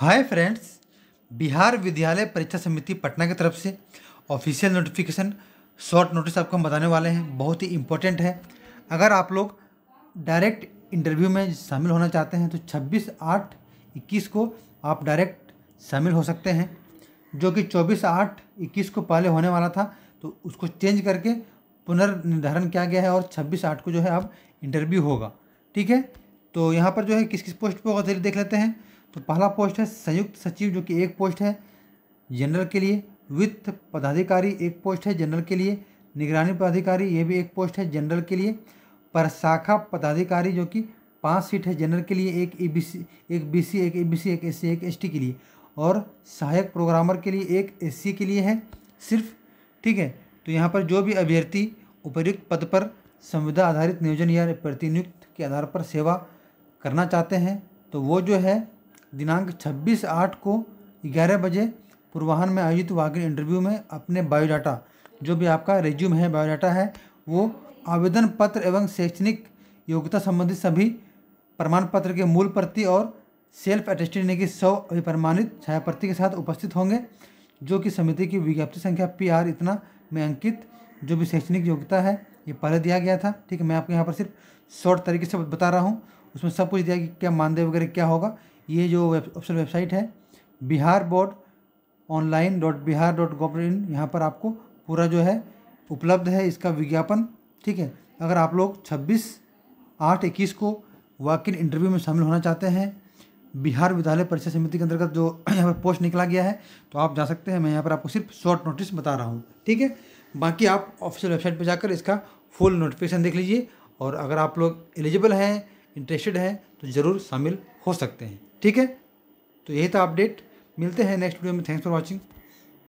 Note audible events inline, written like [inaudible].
hi friends Bihar विद्यालय परीक्षा समिति पटना की तरफ से ऑफिशियल नोटिफिकेशन शॉर्ट नोटिस आपको हम बताने वाले हैं बहुत ही इम्पोर्टेंट है अगर आप लोग डायरेक्ट इंटरव्यू में शामिल होना चाहते हैं तो 26 आठ इक्कीस को आप डायरेक्ट शामिल हो सकते हैं जो कि 24 आठ इक्कीस को पहले होने वाला था तो उसको चेंज करके पुनर्निर्धारण किया गया है और छब्बीस आठ को जो है अब इंटरव्यू होगा ठीक है तो यहाँ पर जो है किस किस पोस्ट पर देख लेते हैं तो पहला पोस्ट है संयुक्त सचिव जो कि एक पोस्ट है जनरल के लिए वित्त पदाधिकारी एक पोस्ट है जनरल के लिए निगरानी पदाधिकारी ये भी एक पोस्ट है जनरल के लिए प्रशाखा पदाधिकारी जो कि पाँच सीट है जनरल के लिए एक ए बी सी एक बी सी एक ए बी सी एक एस सी एक एस टी के लिए और सहायक प्रोग्रामर के लिए एक एस सी के लिए है सिर्फ ठीक है तो यहाँ पर जो भी अभ्यर्थी उपयुक्त पद पर संविदा आधारित नियोजन या प्रतिनियुक्त के आधार पर सेवा करना चाहते हैं तो वो जो है दिनांक 26 आठ को 11 बजे पूर्वाहन में आयोजित वाग्र इंटरव्यू में अपने बायोडाटा जो भी आपका रेज्यूम है बायोडाटा है वो आवेदन पत्र एवं शैक्षणिक योग्यता संबंधित सभी प्रमाण पत्र के मूल प्रति और सेल्फ अटेस्टेड यानी कि सौ अभिप्रमाणित छायाप्रति के साथ उपस्थित होंगे जो कि समिति की विज्ञप्ति संख्या पी आर इतना में अंकित जो भी शैक्षणिक योग्यता है ये पहले दिया गया था ठीक है मैं आपको यहाँ पर सिर्फ शॉर्ट तरीके से बता रहा हूँ उसमें सब कुछ दिया कि क्या मानदेय वगैरह क्या होगा ये जो वेब ऑफिसल वेबसाइट है Bihar board online dot Bihar dot gov in यहाँ पर आपको पूरा जो है उपलब्ध है इसका विज्ञापन ठीक है अगर आप लोग छब्बीस आठ इक्कीस को इन इंटरव्यू में शामिल होना चाहते हैं बिहार विद्यालय परिषद समिति के अंतर्गत जो [clears throat] यहाँ पर पोस्ट निकला गया है तो आप जा सकते हैं मैं यहाँ पर आपको सिर्फ शॉर्ट नोटिस बता रहा हूँ ठीक है बाकी आप ऑफिशियल वेबसाइट पर जाकर इसका फुल नोटिफिकेशन देख लीजिए और अगर आप लोग एलिजिबल हैं इंटरेस्टेड हैं तो ज़रूर शामिल हो सकते हैं ठीक है तो यही था अपडेट मिलते हैं नेक्स्ट वीडियो में थैंक्स फॉर वॉचिंग